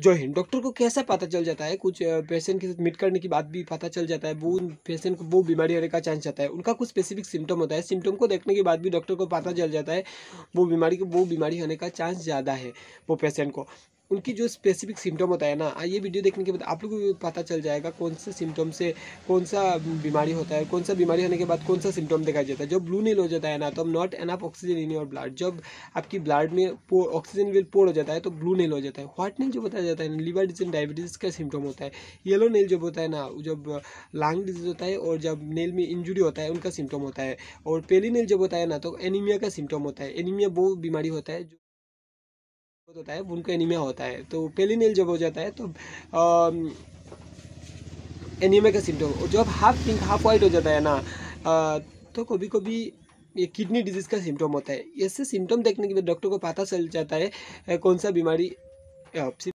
जो है डॉक्टर को कैसा पता चल जाता है कुछ पेशेंट के साथ मीट करने की बात भी पता चल जाता है वो पेशेंट को वो बीमारी होने का चांस जाता है उनका कुछ स्पेसिफिक सिम्टम होता है सिम्टम को देखने के बाद भी डॉक्टर को पता चल जाता है वो बीमारी को वो बीमारी होने का चांस ज़्यादा है वो पेशेंट को उनकी जो स्पेसिफिक सिम्टम होता है ना ये वीडियो देखने के बाद आप लोगों को पता चल जाएगा कौन से सिम्टम से कौन सा बीमारी होता है कौन सा बीमारी होने के बाद कौन सा सिम्टम दिखाई देता है जब ब्लू नील हो जाता है ना तो not enough oxygen in your blood जब आपकी ब्लड में ऑक्सीजन विल पोर हो जाता है तो ब्लू नील हो जाता है व्हाइट नील जो बताया जाता है लिवर डिजीज डायबिटीज़ का सिम्टम होता है येलो नील जब होता है ना जब लंग डिजीज होता है और जब नेल में इंजुरी होता है उनका सिम्टम होता है और पेली नील जब होता है ना तो एनीमिया का सिम्टम होता है एनीमिया वो बीमारी होता है होता है उनको एनीमिया होता है तो पेलिनेल जब हो जाता है तो एनीमिया का सिम्टम जब हाफ पिंक हाफ वाइट हो जाता है ना आ, तो कभी कभी ये किडनी डिजीज़ का सिम्टम होता है ऐसे सिम्टम देखने के बाद डॉक्टर को पता चल जाता है कौन सा बीमारी